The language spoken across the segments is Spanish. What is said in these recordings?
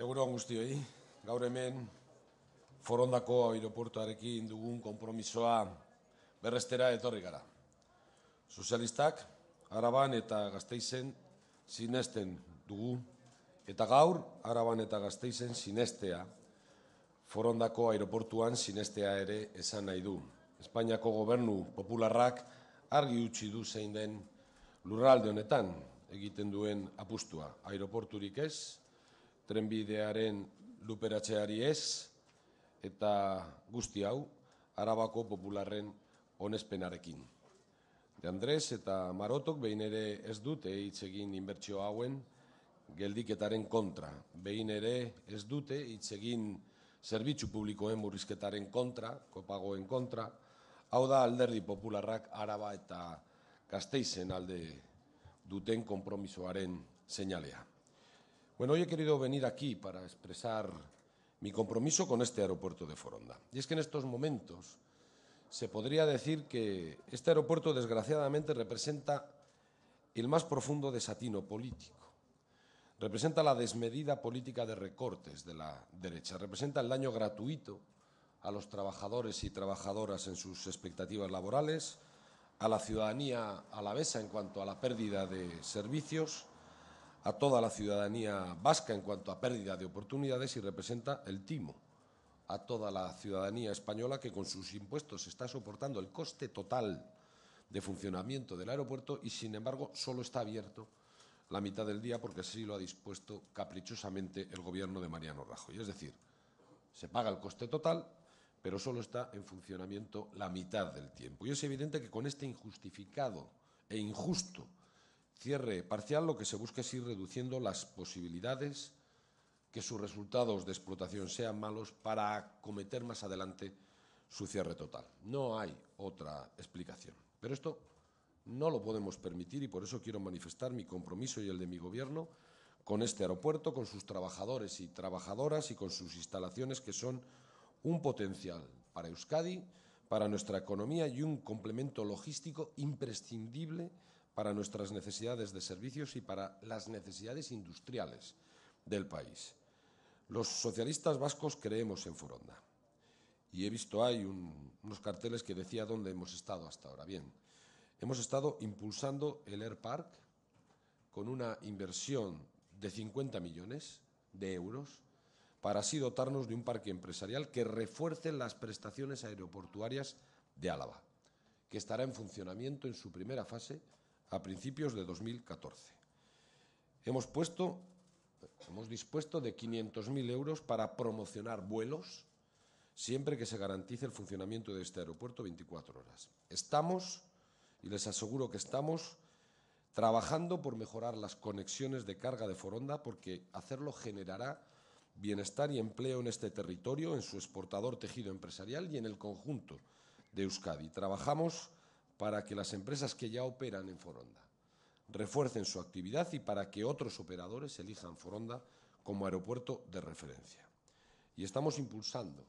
Eguruan guztioi, gaur hemen forondako aeroportuarekin dugun kompromisoa berrestera etorri gara. Sozialistak araban eta gazteizen zinesten dugu eta gaur araban eta gazteizen zinestea forondako aeroportuan zinestea ere esan nahi du. Espainiako gobernu popularrak argi utzi du zein den lurralde honetan egiten duen apustua aeroporturik ez, trenbidearen luperatzeari ez, eta guzti hau, arabako popularren honezpenarekin. De Andrés eta Marotok behin ere ez dute hitz inbertsio hauen geldiketaren kontra. Behin ere ez dute hitz egin zerbitzu publikoen murrizketaren kontra, kopagoen kontra, hau da alderdi popularrak araba eta kasteizen alde duten kompromisoaren zeinalea. Bueno, hoy he querido venir aquí para expresar mi compromiso con este aeropuerto de Foronda. Y es que en estos momentos se podría decir que este aeropuerto desgraciadamente representa el más profundo desatino político. Representa la desmedida política de recortes de la derecha, representa el daño gratuito a los trabajadores y trabajadoras en sus expectativas laborales, a la ciudadanía alavesa en cuanto a la pérdida de servicios a toda la ciudadanía vasca en cuanto a pérdida de oportunidades y representa el timo a toda la ciudadanía española que con sus impuestos está soportando el coste total de funcionamiento del aeropuerto y, sin embargo, solo está abierto la mitad del día porque así lo ha dispuesto caprichosamente el Gobierno de Mariano Rajoy. Es decir, se paga el coste total, pero solo está en funcionamiento la mitad del tiempo. Y es evidente que con este injustificado e injusto cierre parcial lo que se busca es ir reduciendo las posibilidades que sus resultados de explotación sean malos para acometer más adelante su cierre total. No hay otra explicación. Pero esto no lo podemos permitir y por eso quiero manifestar mi compromiso y el de mi Gobierno con este aeropuerto, con sus trabajadores y trabajadoras y con sus instalaciones que son un potencial para Euskadi, para nuestra economía y un complemento logístico imprescindible para nuestras necesidades de servicios y para las necesidades industriales del país. Los socialistas vascos creemos en Foronda. Y he visto ahí unos carteles que decía dónde hemos estado hasta ahora. Bien, hemos estado impulsando el Air Park con una inversión de 50 millones de euros para así dotarnos de un parque empresarial que refuerce las prestaciones aeroportuarias de Álava, que estará en funcionamiento en su primera fase a principios de 2014. Hemos puesto, hemos dispuesto de 500.000 euros para promocionar vuelos, siempre que se garantice el funcionamiento de este aeropuerto 24 horas. Estamos, y les aseguro que estamos, trabajando por mejorar las conexiones de carga de Foronda, porque hacerlo generará bienestar y empleo en este territorio, en su exportador tejido empresarial y en el conjunto de Euskadi. Trabajamos para que las empresas que ya operan en Foronda refuercen su actividad y para que otros operadores elijan Foronda como aeropuerto de referencia. Y estamos impulsando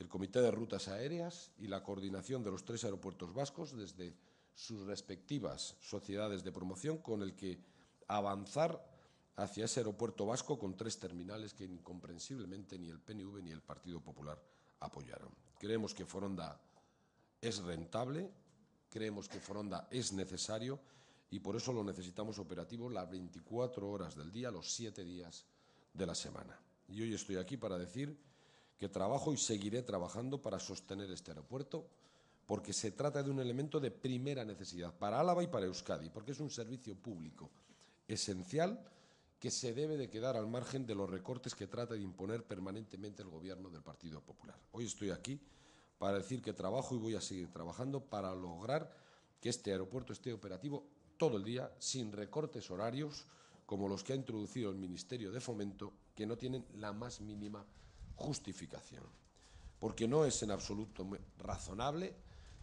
el Comité de Rutas Aéreas y la coordinación de los tres aeropuertos vascos desde sus respectivas sociedades de promoción con el que avanzar hacia ese aeropuerto vasco con tres terminales que incomprensiblemente ni el PNV ni el Partido Popular apoyaron. Creemos que Foronda es rentable, Creemos que Foronda es necesario y por eso lo necesitamos operativo las 24 horas del día, los 7 días de la semana. Y hoy estoy aquí para decir que trabajo y seguiré trabajando para sostener este aeropuerto, porque se trata de un elemento de primera necesidad para Álava y para Euskadi, porque es un servicio público esencial que se debe de quedar al margen de los recortes que trata de imponer permanentemente el Gobierno del Partido Popular. Hoy estoy aquí para decir que trabajo y voy a seguir trabajando para lograr que este aeropuerto esté operativo todo el día, sin recortes horarios como los que ha introducido el Ministerio de Fomento, que no tienen la más mínima justificación. Porque no es en absoluto razonable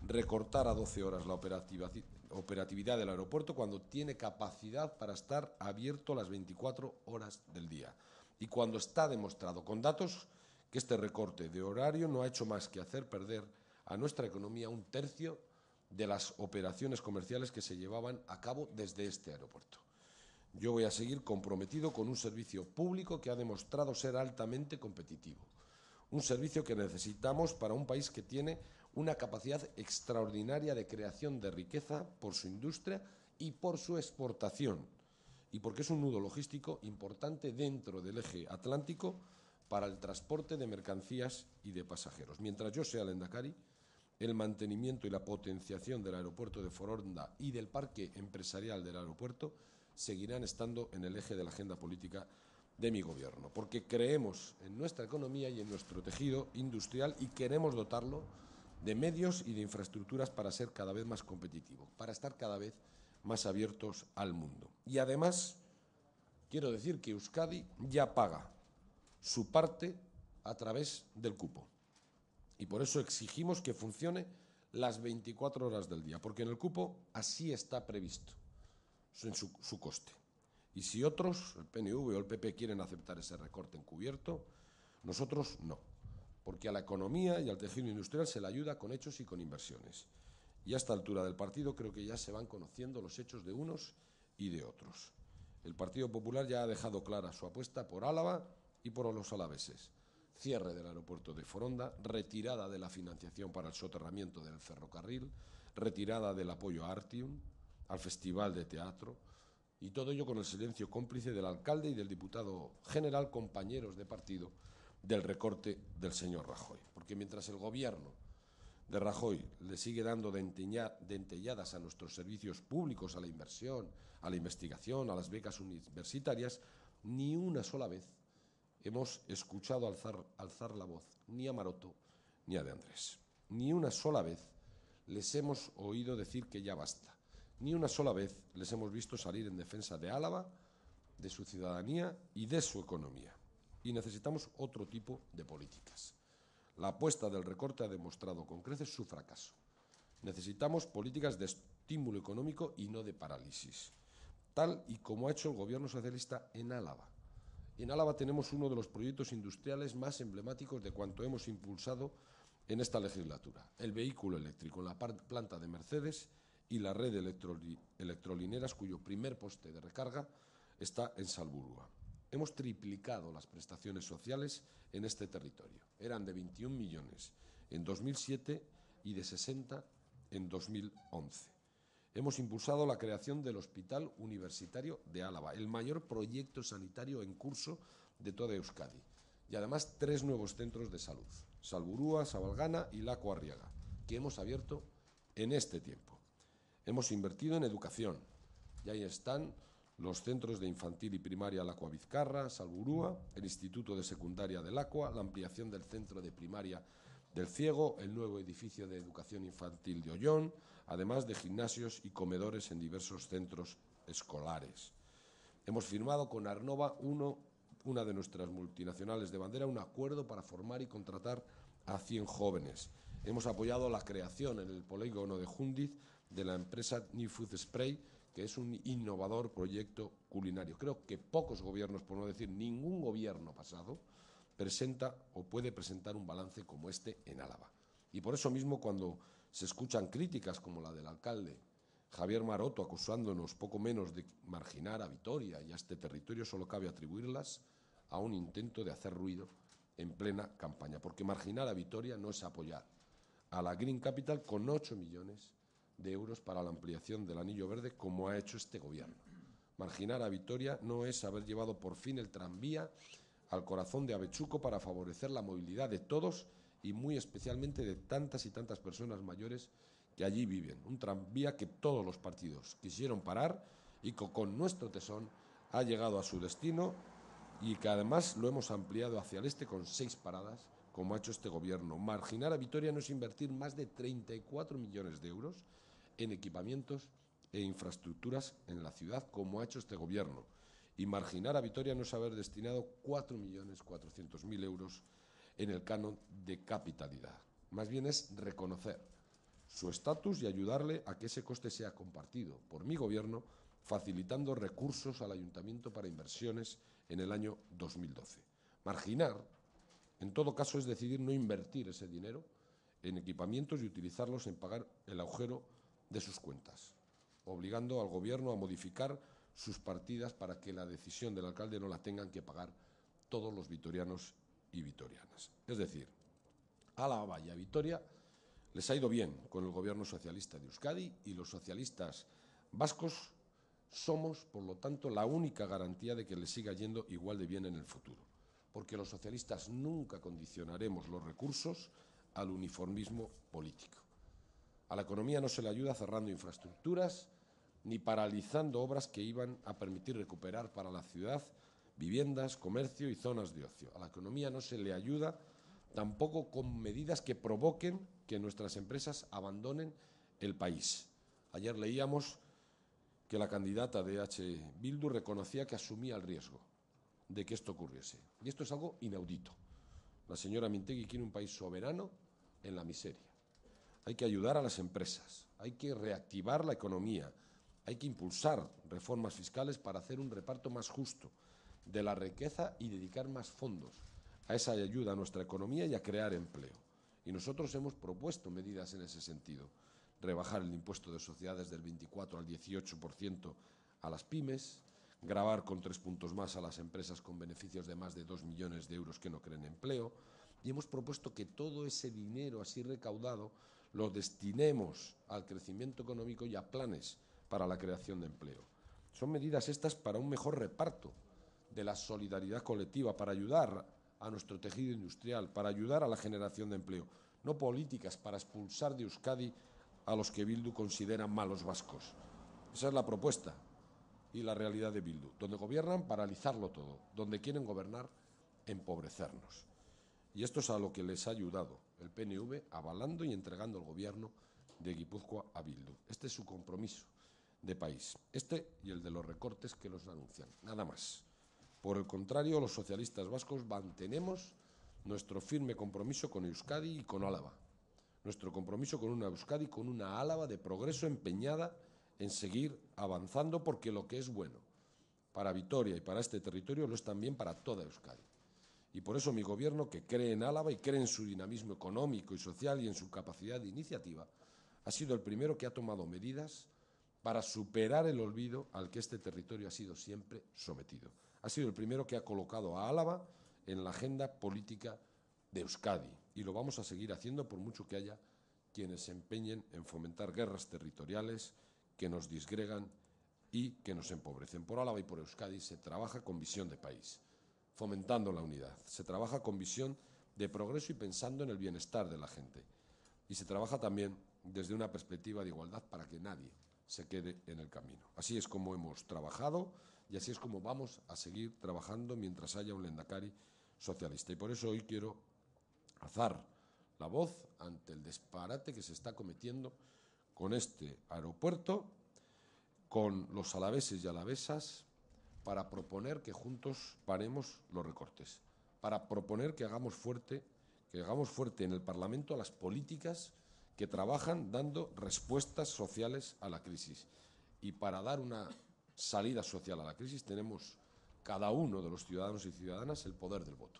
recortar a 12 horas la operatividad del aeropuerto cuando tiene capacidad para estar abierto las 24 horas del día y cuando está demostrado con datos que este recorte de horario no ha hecho más que hacer perder a nuestra economía un tercio de las operaciones comerciales que se llevaban a cabo desde este aeropuerto. Yo voy a seguir comprometido con un servicio público que ha demostrado ser altamente competitivo, un servicio que necesitamos para un país que tiene una capacidad extraordinaria de creación de riqueza por su industria y por su exportación, y porque es un nudo logístico importante dentro del eje atlántico para el transporte de mercancías y de pasajeros. Mientras yo sea el Endacari, el mantenimiento y la potenciación del aeropuerto de Foronda y del parque empresarial del aeropuerto seguirán estando en el eje de la agenda política de mi gobierno, porque creemos en nuestra economía y en nuestro tejido industrial y queremos dotarlo de medios y de infraestructuras para ser cada vez más competitivo, para estar cada vez más abiertos al mundo. Y además, quiero decir que Euskadi ya paga su parte a través del cupo. Y por eso exigimos que funcione las 24 horas del día, porque en el cupo así está previsto en su, su coste. Y si otros, el PNV o el PP, quieren aceptar ese recorte encubierto, nosotros no, porque a la economía y al tejido industrial se le ayuda con hechos y con inversiones. Y a esta altura del partido creo que ya se van conociendo los hechos de unos y de otros. El Partido Popular ya ha dejado clara su apuesta por Álava y por los alaveses. Cierre del aeropuerto de Foronda, retirada de la financiación para el soterramiento del ferrocarril, retirada del apoyo a Artium, al Festival de Teatro, y todo ello con el silencio cómplice del alcalde y del diputado general, compañeros de partido, del recorte del señor Rajoy. Porque mientras el gobierno de Rajoy le sigue dando dentelladas a nuestros servicios públicos, a la inversión, a la investigación, a las becas universitarias, ni una sola vez hemos escuchado alzar, alzar la voz ni a Maroto ni a De Andrés. Ni una sola vez les hemos oído decir que ya basta. Ni una sola vez les hemos visto salir en defensa de Álava, de su ciudadanía y de su economía. Y necesitamos otro tipo de políticas. La apuesta del recorte ha demostrado con creces su fracaso. Necesitamos políticas de estímulo económico y no de parálisis, tal y como ha hecho el gobierno socialista en Álava, en Álava tenemos uno de los proyectos industriales más emblemáticos de cuanto hemos impulsado en esta legislatura, el vehículo eléctrico en la planta de Mercedes y la red de electrolineras cuyo primer poste de recarga está en Salburgo. Hemos triplicado las prestaciones sociales en este territorio. Eran de 21 millones en 2007 y de 60 en 2011. Hemos impulsado la creación del Hospital Universitario de Álava, el mayor proyecto sanitario en curso de toda Euskadi, y además tres nuevos centros de salud, Salburúa, Sabalgana y Laco Arriaga, que hemos abierto en este tiempo. Hemos invertido en educación, y ahí están los centros de infantil y primaria Lacua Vizcarra, Salburúa, el Instituto de Secundaria del Lacua, la ampliación del centro de primaria del Ciego, el nuevo edificio de educación infantil de Ollón, además de gimnasios y comedores en diversos centros escolares. Hemos firmado con Arnova, uno, una de nuestras multinacionales de bandera, un acuerdo para formar y contratar a 100 jóvenes. Hemos apoyado la creación en el polígono de Jundiz de la empresa New Food Spray, que es un innovador proyecto culinario. Creo que pocos gobiernos, por no decir ningún gobierno pasado, presenta o puede presentar un balance como este en Álava. Y por eso mismo cuando se escuchan críticas como la del alcalde Javier Maroto acusándonos poco menos de marginar a Vitoria y a este territorio, solo cabe atribuirlas a un intento de hacer ruido en plena campaña, porque marginar a Vitoria no es apoyar a la Green Capital con 8 millones de euros para la ampliación del anillo verde, como ha hecho este gobierno. Marginar a Vitoria no es haber llevado por fin el tranvía al corazón de Avechuco para favorecer la movilidad de todos y muy especialmente de tantas y tantas personas mayores que allí viven. Un tranvía que todos los partidos quisieron parar y que con nuestro tesón ha llegado a su destino y que además lo hemos ampliado hacia el este con seis paradas, como ha hecho este gobierno. Marginar a Vitoria no es invertir más de 34 millones de euros en equipamientos e infraestructuras en la ciudad, como ha hecho este gobierno y marginar a Vitoria no es haber destinado 4.400.000 euros en el canon de capitalidad. Más bien es reconocer su estatus y ayudarle a que ese coste sea compartido por mi gobierno, facilitando recursos al ayuntamiento para inversiones en el año 2012. Marginar, en todo caso, es decidir no invertir ese dinero en equipamientos y utilizarlos en pagar el agujero de sus cuentas, obligando al gobierno a modificar sus partidas para que la decisión del alcalde no la tengan que pagar todos los vitorianos y vitorianas. Es decir, a la Vitoria les ha ido bien con el gobierno socialista de Euskadi y los socialistas vascos somos, por lo tanto, la única garantía de que les siga yendo igual de bien en el futuro, porque los socialistas nunca condicionaremos los recursos al uniformismo político. A la economía no se le ayuda cerrando infraestructuras, ni paralizando obras que iban a permitir recuperar para la ciudad viviendas, comercio y zonas de ocio. A la economía no se le ayuda tampoco con medidas que provoquen que nuestras empresas abandonen el país. Ayer leíamos que la candidata de H. Bildu reconocía que asumía el riesgo de que esto ocurriese. Y esto es algo inaudito. La señora Mintegui quiere un país soberano en la miseria. Hay que ayudar a las empresas, hay que reactivar la economía, hay que impulsar reformas fiscales para hacer un reparto más justo de la riqueza y dedicar más fondos a esa ayuda a nuestra economía y a crear empleo. Y nosotros hemos propuesto medidas en ese sentido. Rebajar el impuesto de sociedades del 24 al 18% a las pymes, grabar con tres puntos más a las empresas con beneficios de más de dos millones de euros que no creen empleo. Y hemos propuesto que todo ese dinero así recaudado lo destinemos al crecimiento económico y a planes para la creación de empleo. Son medidas estas para un mejor reparto de la solidaridad colectiva, para ayudar a nuestro tejido industrial, para ayudar a la generación de empleo, no políticas para expulsar de Euskadi a los que Bildu considera malos vascos. Esa es la propuesta y la realidad de Bildu, donde gobiernan paralizarlo todo, donde quieren gobernar empobrecernos. Y esto es a lo que les ha ayudado el PNV avalando y entregando el gobierno de Guipúzcoa a Bildu. Este es su compromiso de país. Este y el de los recortes que los anuncian. Nada más. Por el contrario, los socialistas vascos mantenemos nuestro firme compromiso con Euskadi y con Álava. Nuestro compromiso con una Euskadi, con una Álava de progreso empeñada en seguir avanzando porque lo que es bueno para Vitoria y para este territorio lo es también para toda Euskadi. Y por eso mi gobierno, que cree en Álava y cree en su dinamismo económico y social y en su capacidad de iniciativa, ha sido el primero que ha tomado medidas para superar el olvido al que este territorio ha sido siempre sometido. Ha sido el primero que ha colocado a Álava en la agenda política de Euskadi y lo vamos a seguir haciendo por mucho que haya quienes se empeñen en fomentar guerras territoriales que nos disgregan y que nos empobrecen. Por Álava y por Euskadi se trabaja con visión de país, fomentando la unidad, se trabaja con visión de progreso y pensando en el bienestar de la gente y se trabaja también desde una perspectiva de igualdad para que nadie se quede en el camino. Así es como hemos trabajado y así es como vamos a seguir trabajando mientras haya un Lendakari socialista. Y por eso hoy quiero alzar la voz ante el disparate que se está cometiendo con este aeropuerto, con los alaveses y alavesas, para proponer que juntos paremos los recortes, para proponer que hagamos fuerte, que hagamos fuerte en el Parlamento las políticas que trabajan dando respuestas sociales a la crisis. Y para dar una salida social a la crisis tenemos cada uno de los ciudadanos y ciudadanas el poder del voto,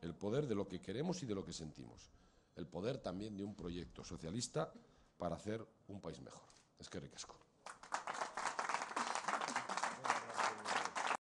el poder de lo que queremos y de lo que sentimos, el poder también de un proyecto socialista para hacer un país mejor. Es que ricasco.